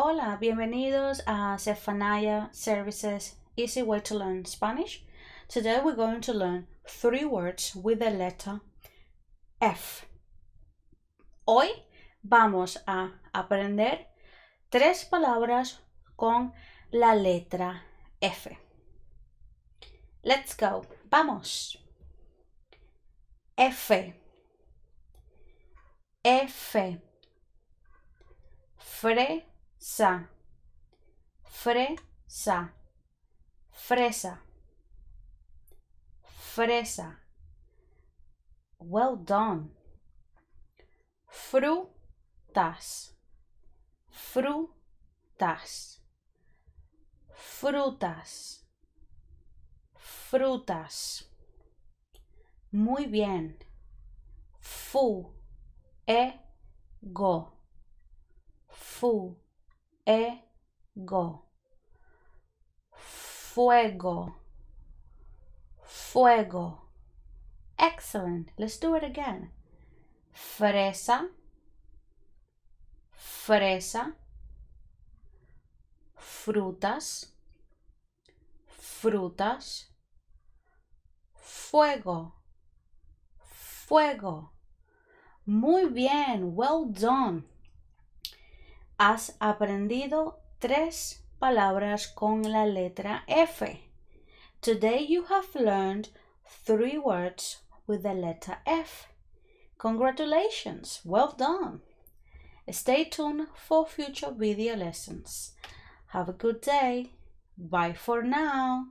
Hola, bienvenidos a Cefanaya Services Easy Way to Learn Spanish. Today we're going to learn three words with the letter F. Hoy vamos a aprender tres palabras con la letra F. Let's go. Vamos. F. F. Fre sa, fresa, fresa, fresa. Well done. Frutas, frutas, frutas, frutas. Muy bien. Fu, e go fu ego, fuego, fuego. Excellent. Let's do it again. Fresa, fresa, frutas, frutas, fuego, fuego. Muy bien. Well done. Has aprendido tres palabras con la letra F. Today you have learned three words with the letter F. Congratulations, well done. Stay tuned for future video lessons. Have a good day. Bye for now.